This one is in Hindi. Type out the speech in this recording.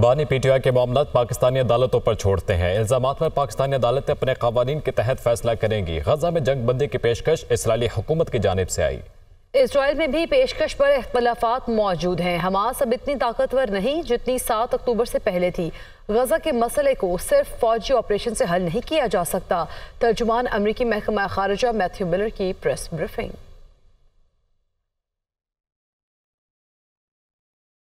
बानी पीटीआई के मामला पाकिस्तानी अदालतों पर छोड़ते हैं इल्जाम पर पाकिस्तानी अदालतें अपने कवानीन के तहत फैसला करेंगी गजा में जंग बंदी की पेशकश इसराइली हुकूमत की जानब से आई इसराइल में भी पेशकश पर अख्तलाफात मौजूद हैं हमास अब इतनी ताकतवर नहीं जितनी सात अक्टूबर से पहले थी गजा के मसले को सिर्फ फौजी ऑपरेशन से हल नहीं किया जा सकता तर्जुमान अमरीकी महकमा खारजा मैथ्यू मिलर की प्रेस ब्रीफिंग